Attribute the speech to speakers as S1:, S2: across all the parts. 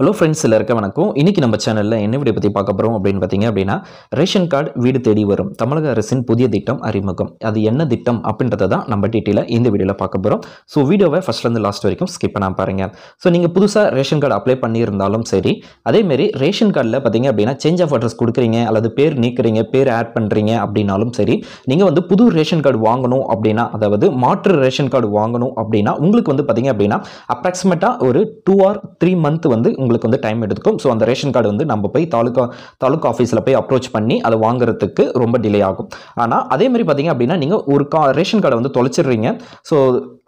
S1: hello friends எல்லாருக்கும் வணக்கம் இன்றைக்கி நம்ம சேனலில் என்ன வீடியோ பற்றி பார்க்க போகிறோம் அப்படின்னு பார்த்தீங்க அப்படின்னா ரேஷன் கார்டு வீடு தேடி வரும் தமிழக அரசின் புதிய திட்டம் அறிமுகம் அது என்ன திட்டம் அப்படின்றத தான் நம்ம டீட்டெயிலாக இந்த வீடியோவில் பார்க்க போகிறோம் ஸோ வீடியோவை ஃபஸ்ட்லேருந்து லாஸ்ட் வரைக்கும் ஸ்கிப் பண்ணாமல் பாருங்கள் ஸோ நீங்கள் புதுசாக ரேஷன் கார்டு அப்ளை பண்ணியிருந்தாலும் சரி அதேமாரி ரேஷன் கார்டில் பார்த்தீங்க அப்படின்னா சேஞ்ச் ஆஃப் அட்ரஸ் கொடுக்குறீங்க அல்லது பேர் நீக்கிறீங்க பேர் ஆட் பண்ணுறீங்க அப்படின்னாலும் சரி நீங்கள் வந்து புது ரேஷன் கார்டு வாங்கணும் அப்படின்னா அதாவது மாற்று ரேஷன் கார்டு வாங்கணும் அப்படின்னா உங்களுக்கு வந்து பார்த்தீங்க அப்படின்னா அப்ராக்சிமேட்டாக ஒரு டூ ஆர் த்ரீ மந்த் வந்து உங்களுக்கு வந்து டைம் எடுத்துக்கும் ஸோ அந்த ரேஷன் கார்டு வந்து நம்ம போய் தாலுக்கா தாலுக்கா ஆஃபீஸில் போய் அப்ரோச் பண்ணி அதை வாங்குறதுக்கு ரொம்ப டிலே ஆகும் ஆனால் அதே மாதிரி பார்த்திங்க அப்படின்னா நீங்கள் ஒரு கா ரேஷன் கார்டை வந்து தொலைச்சிடுறீங்க ஸோ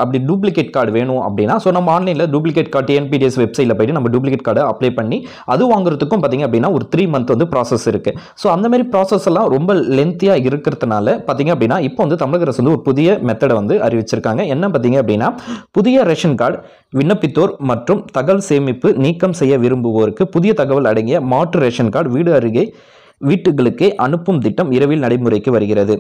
S1: அப்படி டூப்ளிகேட் கார்டு வேணும் அப்படின்னா ஸோ நம்ம ஆன்லைனில் டூப்ளிகேட் கார்டு டிஎன்பிடிஎஸ் வெப்சைட்டில் போய்ட்டு நம்ம டூப்ளிகேட் கார்டு அப்ளை பண்ணி அது வாங்குறதுக்கும் பார்த்திங்க அப்படின்னா ஒரு த்ரீ மந்த் வந்து ப்ராசஸ் இருக்குது ஸோ அந்த மாதிரி ப்ராசஸ் எல்லாம் ரொம்ப லென்த்தியாக இருக்கிறதுனால பார்த்திங்க அப்படின்னா இப்போ வந்து தமிழக அரசு வந்து ஒரு புதிய மெத்தடை வந்து அறிவிச்சிருக்காங்க என்ன பார்த்திங்க அப்படின்னா புதிய ரேஷன் கார்டு விண்ணப்பித்தோர் மற்றும் தகவல் சேமிப்பு நீக்கம் செய்ய விரும்புவோருக்கு புதிய தகவல் அடங்கிய மாற்று ரேஷன் கார்டு வீடு அருகே வீட்டுகளுக்கே அனுப்பும் திட்டம் இரவில் நடைமுறைக்கு வருகிறது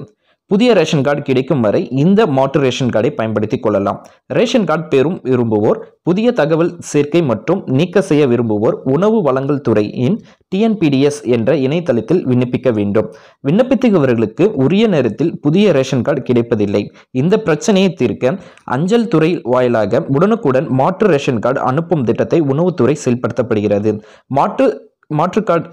S1: புதிய ரேஷன் கார்டு கிடைக்கும் வரை இந்த மாற்று ரேஷன் கார்டை பயன்படுத்தி கொள்ளலாம் ரேஷன் கார்டு பெறும் விரும்புவோர் புதிய தகவல் சேர்க்கை மற்றும் நீக்க செய்ய விரும்புவோர் உணவு வழங்கல் துறையின் டிஎன்பிடிஎஸ் என்ற இணையதளத்தில் விண்ணப்பிக்க வேண்டும் விண்ணப்பித்தவர்களுக்கு உரிய நேரத்தில் புதிய ரேஷன் கார்டு கிடைப்பதில்லை இந்த பிரச்சனையை தீர்க்க அஞ்சல் துறை வாயிலாக உடனுக்குடன் மாற்று ரேஷன் கார்டு அனுப்பும் திட்டத்தை உணவுத்துறை செயல்படுத்தப்படுகிறது மாற்று மாற்று கார்டு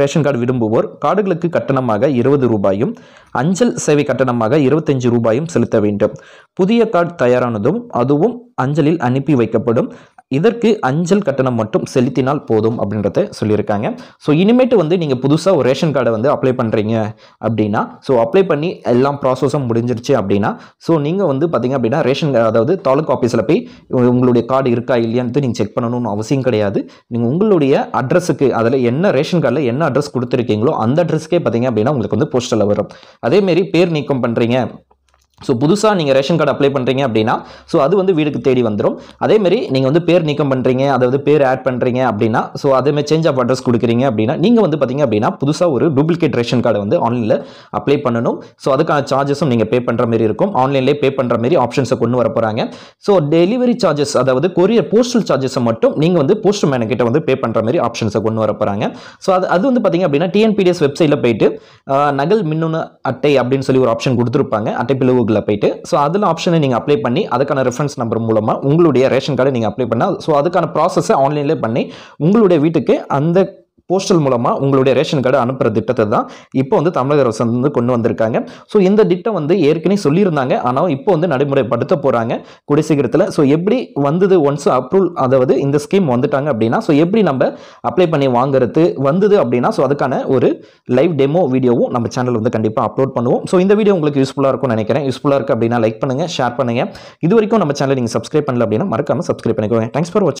S1: ரேஷன் கார்டு விரும்புவோர் கார்டுகளுக்கு கட்டணமாக இருபது ரூபாயும் அஞ்சல் சேவை கட்டணமாக இருபத்தஞ்சு ரூபாயும் செலுத்த வேண்டும் புதிய கார்டு தயாரானதும் அதுவும் அஞ்சலில் அனுப்பி வைக்கப்படும் இதற்கு அஞ்சல் கட்டணம் மட்டும் செலுத்தினால் போதும் அப்படின்றத சொல்லியிருக்காங்க ஸோ இனிமேட்டு வந்து நீங்கள் புதுசாக ஒரு ரேஷன் கார்டை வந்து அப்ளை பண்ணுறீங்க அப்படின்னா ஸோ அப்ளை பண்ணி எல்லாம் ப்ராசஸும் முடிஞ்சிருச்சு அப்படின்னா ஸோ நீங்கள் வந்து பார்த்திங்க அப்படின்னா ரேஷன் கார்டு அதாவது தாலுக் ஆஃபீஸில் போய் உங்களுடைய கார்டு இருக்கா இல்லையான்னு நீங்கள் செக் பண்ணணும்னு அவசியம் கிடையாது நீங்கள் உங்களுடைய அட்ரஸுக்கு அதில் என்ன ரேஷன் கார்டில் என்ன அட்ரஸ் கொடுத்துருக்கீங்களோ அந்த அட்ரஸ்க்கே பார்த்திங்க அப்படின்னா உங்களுக்கு வந்து போஸ்டலில் வரும் அதேமாரி பேர் நீக்கம் பண்ணுறீங்க ஸோ புதுசாக நீங்கள் ரேஷன் கார்டு அப்ளை பண்ணுறீங்க அப்படின்னா ஸோ அது வந்து வீடுக்கு தேடி வந்துடும் அதேமாரி நீங்கள் வந்து பேர் நீக்கம் பண்ணுறீங்க அதாவது பேர் ஆட் பண்ணுறீங்க அப்படின்னா ஸோ அதேமாரி சேஞ்ச் ஆஃப் அட்ரஸ் கொடுக்குறீங்க அப்படின்னா நீங்கள் வந்து பார்த்தீங்க அப்படின்னா புதுசாக ஒரு டூப்ளிகேட் ரேஷன் கார்டை வந்து ஆன்லைனில் அப்ளை பண்ணணும் ஸோ அதுக்கான சார்ஜஸும் நீங்கள் பே பண்ணுற மாரி இருக்கும் ஆன்லைன்லேயே பே பண்ணுற மாரி ஆப்ஷன்ஸை கொண்டு வர போகிறாங்க ஸோ டெலிவரி சார்ஜஸ் அதாவது கொரியர் போஸ்டல் சார்ஜஸை மட்டும் நீங்கள் வந்து போஸ்ட் மேனக்கிட்ட வந்து பே பண்ணுற மாதிரி ஆப்ஷன்ஸை கொண்டு வர போகிறாங்க ஸோ அது அது வந்து பார்த்தீங்க அப்படின்னா டிஎன்பிடிஎஸ் வெப்சைட்டில் போயிட்டு நகல் மின்னணு அட்டை அப்படின்னு சொல்லி ஒரு ஆப்ஷன் கொடுத்துருப்பாங்க அட்டை பிளவு கூகுளில் போயிட்டு ஸோ அதில் ஆப்ஷனை நீங்கள் அப்ளை பண்ணி அதுக்கான ரெஃபரன்ஸ் நம்பர் மூலமாக உங்களுடைய ரேஷன் கார்டை நீங்கள் அப்ளை பண்ணால் ஸோ அதுக்கான ப்ராசஸை ஆன்லைனில் பண்ணி உங்களுடைய வீட்டுக்கு அந்த போஸ்டல் மூலமாக உங்களுடைய ரேஷன் கார்டு அனுப்புகிற திட்டத்தை தான் இப்போ வந்து தமிழக அரசு வந்து கொண்டு வந்திருக்காங்க ஸோ இந்த திட்டம் வந்து ஏற்கனவே சொல்லியிருந்தாங்க ஆனால் இப்போ வந்து நடைமுறைப்படுத்த போகிறாங்க கூடிய சீக்கிரத்தில் ஸோ எப்படி வந்தது ஒன்ஸ் அப்ரூவல் அதாவது இந்த ஸ்கீம் வந்துட்டாங்க அப்படின்னா ஸோ எப்படி நம்ம அப்ளை பண்ணி வாங்குறது வந்தது அப்படின்னா ஸோ அதுக்கான ஒரு லைவ் டெமோ வீடியோவும் நம்ம சேனல் வந்து கண்டிப்பாக அப்லோட் பண்ணுவோம் ஸோ இந்த வீடியோ உங்களுக்கு யூஸ்ஃபுல்லாக இருக்கும் நினைக்கிறேன் யூஸ்ஃபுல்லாக இருக்குது அப்படின்னா லைக் பண்ணுங்கள் ஷேர் பண்ணுங்கள் இது வரைக்கும் நம்ம சேனல் நீங்கள் சப்ஸ்கிரைப் பண்ணல அப்படின்னா மறக்காமல் சப்ஸ்கிரைப் பண்ணிக்கோங்க தேங்க்ஸ் ஃபார் வாட்சிங்